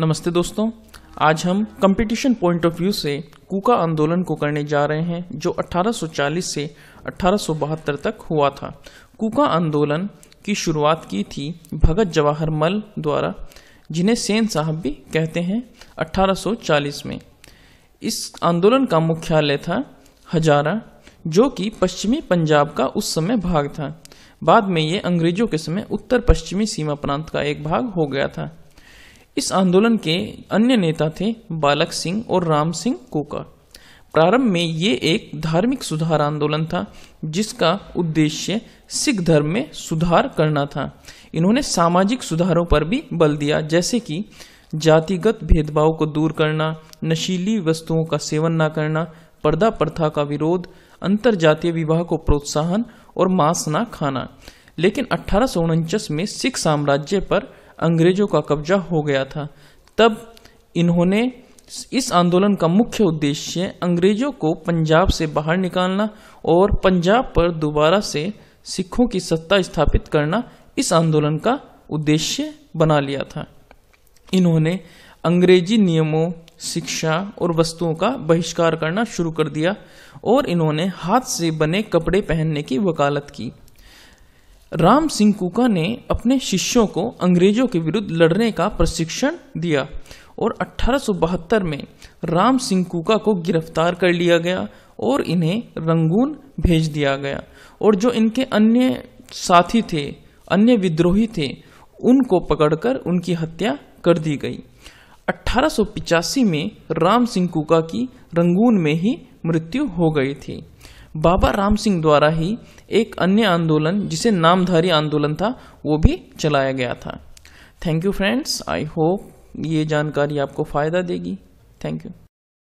नमस्ते दोस्तों आज हम कंपटीशन पॉइंट ऑफ व्यू से कूका आंदोलन को करने जा रहे हैं जो 1840 से अठारह तक हुआ था कूका आंदोलन की शुरुआत की थी भगत जवाहर मल द्वारा जिन्हें सेन साहब भी कहते हैं 1840 में इस आंदोलन का मुख्यालय था हजारा जो कि पश्चिमी पंजाब का उस समय भाग था बाद में ये अंग्रेजों के समय उत्तर पश्चिमी सीमा प्रांत का एक भाग हो गया था इस आंदोलन के अन्य नेता थे बालक सिंह और राम सिंह कोका प्रारंभ में ये एक धार्मिक सुधार आंदोलन था जिसका उद्देश्य सिख धर्म में सुधार करना था इन्होंने सामाजिक सुधारों पर भी बल दिया जैसे कि जातिगत भेदभाव को दूर करना नशीली वस्तुओं का सेवन न करना पर्दा प्रथा का विरोध अंतर जातीय विवाह को प्रोत्साहन और मांस ना खाना लेकिन अठारह में सिख साम्राज्य पर अंग्रेजों का कब्जा हो गया था तब इन्होंने इस आंदोलन का मुख्य उद्देश्य अंग्रेजों को पंजाब से बाहर निकालना और पंजाब पर दोबारा से सिखों की सत्ता स्थापित करना इस आंदोलन का उद्देश्य बना लिया था इन्होंने अंग्रेजी नियमों शिक्षा और वस्तुओं का बहिष्कार करना शुरू कर दिया और इन्होंने हाथ से बने कपड़े पहनने की वकालत की राम सिंह कुका ने अपने शिष्यों को अंग्रेजों के विरुद्ध लड़ने का प्रशिक्षण दिया और अठारह में राम सिंह कुका को गिरफ्तार कर लिया गया और इन्हें रंगून भेज दिया गया और जो इनके अन्य साथी थे अन्य विद्रोही थे उनको पकड़कर उनकी हत्या कर दी गई 1885 में राम सिंह कुका की रंगून में ही मृत्यु हो गई थी बाबा राम सिंह द्वारा ही एक अन्य आंदोलन जिसे नामधारी आंदोलन था वो भी चलाया गया था thank you friends I hope ये जानकारी आपको फ़ायदा देगी थैंक यू